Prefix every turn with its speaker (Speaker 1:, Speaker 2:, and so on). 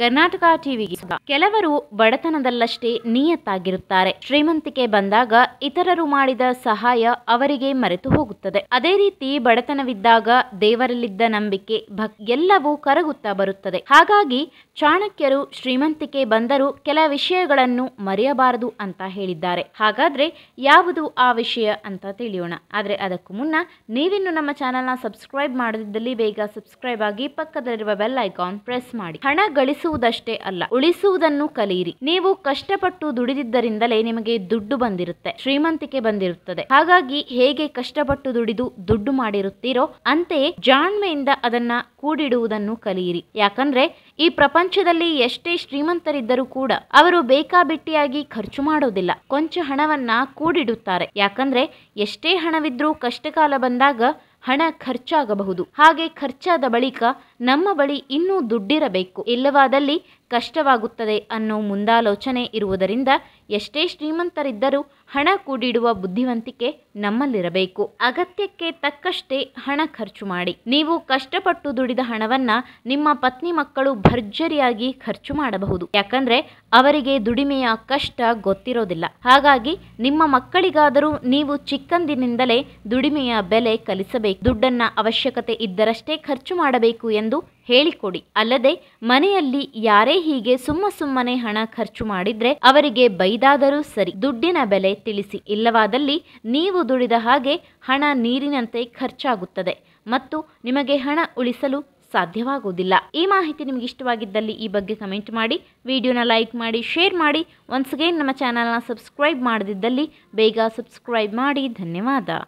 Speaker 1: ಕರ್ನಾಟಕ ಟಿವಿಗೆ ಕೆಲವರು ಬಡತನದಲ್ಲಷ್ಟೇ ನಿಯತ್ತಾಗಿರುತ್ತಾರೆ ಶ್ರೀಮಂತಿಕೆ ಬಂದಾಗ ಇತರರು ಮಾಡಿದ ಸಹಾಯ ಅವರಿಗೆ ಮರೆತು ಹೋಗುತ್ತದೆ ಅದೇ ರೀತಿ ಬಡತನವಿದ್ದಾಗ ದೇವರಲ್ಲಿದ್ದ ನಂಬಿಕೆ ಎಲ್ಲವೂ ಕರಗುತ್ತಾ ಬರುತ್ತದೆ ಹಾಗಾಗಿ ಚಾಣಕ್ಯರು ಶ್ರೀಮಂತಿಕೆ ಬಂದರೂ ಕೆಲ ವಿಷಯಗಳನ್ನು ಮರೆಯಬಾರದು ಅಂತ ಹೇಳಿದ್ದಾರೆ ಹಾಗಾದ್ರೆ ಯಾವುದು ಆ ವಿಷಯ ಅಂತ ತಿಳಿಯೋಣ ಆದ್ರೆ ಅದಕ್ಕೂ ಮುನ್ನ ನೀವಿನ್ನು ನಮ್ಮ ಚಾನೆಲ್ನ ಸಬ್ಸ್ಕ್ರೈಬ್ ಮಾಡದಿದ್ದಲ್ಲಿ ಬೇಗ ಸಬ್ಸ್ಕ್ರೈಬ್ ಆಗಿ ಪಕ್ಕದಲ್ಲಿರುವ ಬೆಲ್ ಐಕಾನ್ ಪ್ರೆಸ್ ಮಾಡಿ ಹಣ ಗಳಿಸುವ ಉಳಿಸುವುದಷ್ಟೇ ಅಲ್ಲ ಉಳಿಸುವುದನ್ನು ಕಲಿಯಿರಿ ನೀವು ಕಷ್ಟಪಟ್ಟು ದುಡಿದಿದ್ದರಿಂದಲೇ ನಿಮಗೆ ದುಡ್ಡು ಬಂದಿರುತ್ತೆ ಶ್ರೀಮಂತಿಕೆ ಬಂದಿರುತ್ತದೆ ಹಾಗಾಗಿ ಹೇಗೆ ಕಷ್ಟಪಟ್ಟು ದುಡಿದು ದುಡ್ಡು ಮಾಡಿರುತ್ತೀರೋ ಅಂತೆಯೇ ಜಾಣ್ಮೆಯಿಂದ ಅದನ್ನ ಕೂಡಿಡುವುದನ್ನು ಕಲಿಯಿರಿ ಯಾಕಂದ್ರೆ ಈ ಪ್ರಪಂಚದಲ್ಲಿ ಎಷ್ಟೇ ಶ್ರೀಮಂತರಿದ್ದರೂ ಕೂಡ ಅವರು ಬೇಕಾಬಿಟ್ಟಿಯಾಗಿ ಖರ್ಚು ಮಾಡೋದಿಲ್ಲ ಕೊಂಚ ಹಣವನ್ನ ಕೂಡಿಡುತ್ತಾರೆ ಯಾಕಂದ್ರೆ ಎಷ್ಟೇ ಹಣವಿದ್ರೂ ಕಷ್ಟಕಾಲ ಬಂದಾಗ ಹಣ ಖರ್ಚಾಗಬಹುದು ಹಾಗೆ ಖರ್ಚಾದ ಬಳಿಕ ನಮ್ಮ ಬಳಿ ಇನ್ನೂ ದುಡ್ಡಿರಬೇಕು ಇಲ್ಲವಾದಲ್ಲಿ ಕಷ್ಟವಾಗುತ್ತದೆ ಅನ್ನೋ ಮುಂದಾಲೋಚನೆ ಇರುವುದರಿಂದ ಎಷ್ಟೇ ಶ್ರೀಮಂತರಿದ್ದರೂ ಹಣ ಕೂಡಿಡುವ ಬುದ್ಧಿವಂತಿಕೆ ನಮ್ಮಲ್ಲಿರಬೇಕು ಅಗತ್ಯಕ್ಕೆ ತಕ್ಕಷ್ಟೇ ಹಣ ಖರ್ಚು ಮಾಡಿ ನೀವು ಕಷ್ಟಪಟ್ಟು ದುಡಿದ ಹಣವನ್ನ ನಿಮ್ಮ ಪತ್ನಿ ಮಕ್ಕಳು ಭರ್ಜರಿಯಾಗಿ ಖರ್ಚು ಮಾಡಬಹುದು ಯಾಕಂದ್ರೆ ಅವರಿಗೆ ದುಡಿಮೆಯ ಕಷ್ಟ ಗೊತ್ತಿರೋದಿಲ್ಲ ಹಾಗಾಗಿ ನಿಮ್ಮ ಮಕ್ಕಳಿಗಾದರೂ ನೀವು ಚಿಕ್ಕಂದಿನಿಂದಲೇ ದುಡಿಮೆಯ ಬೆಲೆ ಕಲಿಸಬೇಕು ದುಡ್ಡನ್ನ ಅವಶ್ಯಕತೆ ಇದ್ದರಷ್ಟೇ ಖರ್ಚು ಮಾಡಬೇಕು ಎಂದು ಹೇಳಿಕೊಡಿ ಅಲ್ಲದೆ ಮನೆಯಲ್ಲಿ ಯಾರೇ ಹೀಗೆ ಸುಮ್ಮ ಸುಮ್ಮನೆ ಹಣ ಖರ್ಚು ಮಾಡಿದ್ರೆ ಅವರಿಗೆ ಬೈದಾದರೂ ಸರಿ ದುಡ್ಡಿನ ಬೆಲೆ ತಿಳಿಸಿ ಇಲ್ಲವಾದಲ್ಲಿ ನೀವು ದುಡಿದ ಹಾಗೆ ಹಣ ನೀರಿನಂತೆ ಖರ್ಚಾಗುತ್ತದೆ ಮತ್ತು ನಿಮಗೆ ಹಣ ಉಳಿಸಲು ಸಾಧ್ಯವಾಗುವುದಿಲ್ಲ ಈ ಮಾಹಿತಿ ನಿಮಗೆ ಇಷ್ಟವಾಗಿದ್ದಲ್ಲಿ ಈ ಬಗ್ಗೆ ಕಮೆಂಟ್ ಮಾಡಿ ವಿಡಿಯೋನ ಲೈಕ್ ಮಾಡಿ ಶೇರ್ ಮಾಡಿ ಒನ್ಸ್ ನಮ್ಮ ಚಾನಲ್ನ ಸಬ್ಸ್ಕ್ರೈಬ್ ಮಾಡದಿದ್ದಲ್ಲಿ ಬೇಗ ಸಬ್ಸ್ಕ್ರೈಬ್ ಮಾಡಿ ಧನ್ಯವಾದ